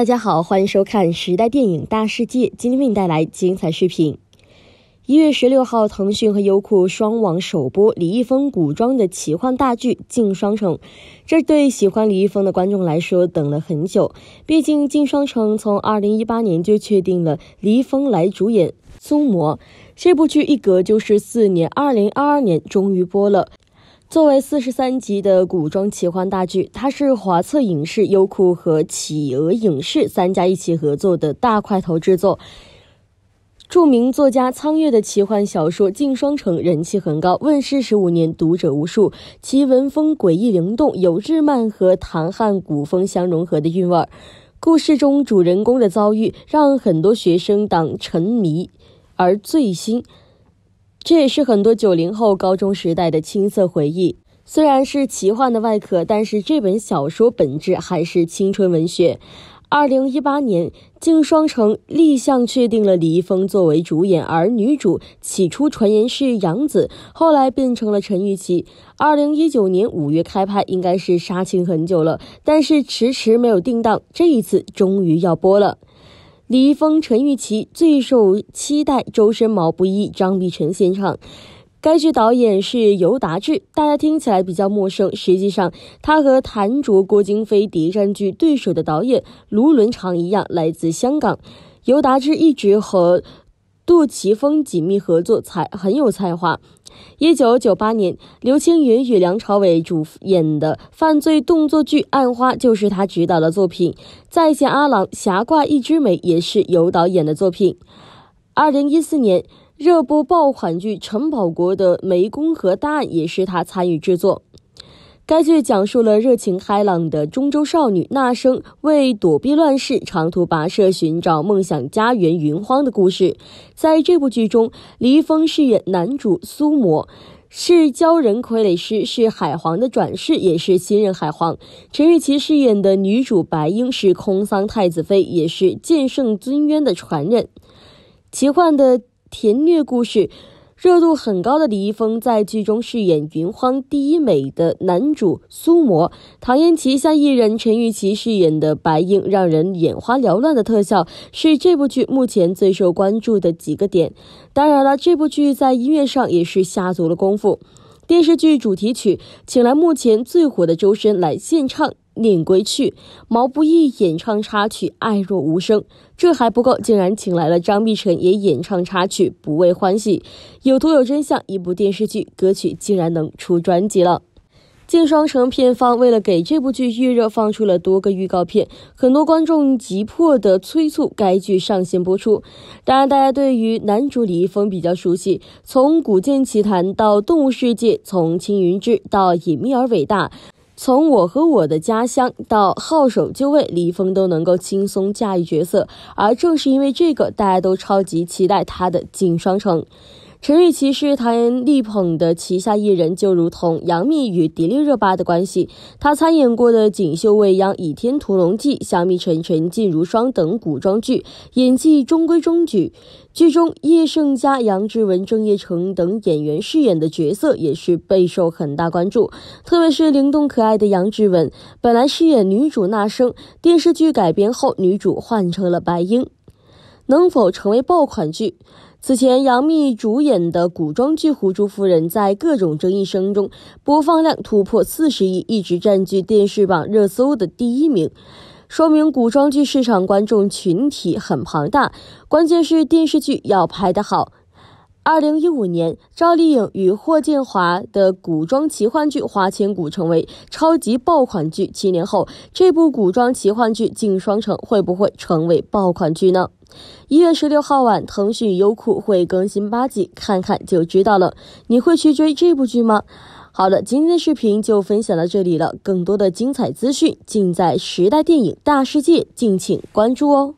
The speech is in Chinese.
大家好，欢迎收看《时代电影大世界》，今天为你带来精彩视频。一月十六号，腾讯和优酷双网首播李易峰古装的奇幻大剧《镜双城》，这对喜欢李易峰的观众来说等了很久。毕竟《晋双城》从二零一八年就确定了李易峰来主演《苏魔，这部剧一隔就是四年，二零二二年终于播了。作为四十三集的古装奇幻大剧，它是华策影视、优酷和企鹅影视三家一起合作的大块头制作。著名作家苍月的奇幻小说《镜双城》人气很高，问世十五年，读者无数。其文风诡异灵动，有日漫和唐汉古风相融合的韵味。故事中主人公的遭遇让很多学生党沉迷，而最新。这也是很多九零后高中时代的青涩回忆。虽然是奇幻的外壳，但是这本小说本质还是青春文学。二零一八年，《镜双城》立项确定了李易峰作为主演，而女主起初传言是杨紫，后来变成了陈钰琪。二零一九年五月开拍，应该是杀青很久了，但是迟迟没有定档。这一次终于要播了。李易峰、陈玉琪最受期待，周深、毛不易、张碧晨献唱。该剧导演是尤达志，大家听起来比较陌生。实际上，他和谭卓、郭京飞谍战剧对手的导演卢伦常一样，来自香港。尤达志一直和。杜琪峰紧密合作，才很有才华。一九九八年，刘青云与梁朝伟主演的犯罪动作剧《暗花》就是他执导的作品。再见阿郎》，霞挂一枝梅也是由导演的作品。二零一四年，热播爆款剧《陈宝国的湄公河大案》也是他参与制作。该剧讲述了热情开朗的中州少女那生为躲避乱世，长途跋涉寻找梦想家园云荒的故事。在这部剧中，李易峰饰演男主苏魔，是鲛人傀儡师，是海皇的转世，也是新任海皇。陈玉琪饰演的女主白英是空桑太子妃，也是剑圣尊渊的传人。奇幻的甜虐故事。热度很高的李易峰在剧中饰演云荒第一美的男主苏魔，唐嫣旗下艺人陈钰琪饰演的白莺，让人眼花缭乱的特效是这部剧目前最受关注的几个点。当然了，这部剧在音乐上也是下足了功夫，电视剧主题曲请来目前最火的周深来献唱。《念归去》，毛不易演唱插曲《爱若无声》，这还不够，竟然请来了张碧晨也演唱插曲《不为欢喜》。有图有真相，一部电视剧歌曲竟然能出专辑了。《剑双城》片方为了给这部剧预热，放出了多个预告片，很多观众急迫的催促该剧上线播出。当然，大家对于男主李易峰比较熟悉，从《古剑奇谭》到《动物世界》，从《青云志》到《隐秘而伟大》。从我和我的家乡到号手就位，李易峰都能够轻松驾驭角色，而正是因为这个，大家都超级期待他的《锦双城》。陈钰琪是唐力捧的旗下艺人，就如同杨幂与迪丽热巴的关系。她参演过的《锦绣未央》《倚天屠龙记》《香蜜沉沉烬如霜》等古装剧，演技中规中矩。剧中叶盛佳、杨志文、郑业成等演员饰演的角色也是备受很大关注。特别是灵动可爱的杨志文，本来饰演女主那生，电视剧改编后女主换成了白英，能否成为爆款剧？此前，杨幂主演的古装剧《狐珠夫人》在各种争议声中，播放量突破四十亿，一直占据电视榜热搜的第一名，说明古装剧市场观众群体很庞大。关键是电视剧要拍得好。二零一五年，赵丽颖与霍建华的古装奇幻剧《花千骨》成为超级爆款剧。七年后，这部古装奇幻剧《镜双城》会不会成为爆款剧呢？一月十六号晚，腾讯优酷会更新八集，看看就知道了。你会去追这部剧吗？好了，今天的视频就分享到这里了。更多的精彩资讯尽在《时代电影大世界》，敬请关注哦。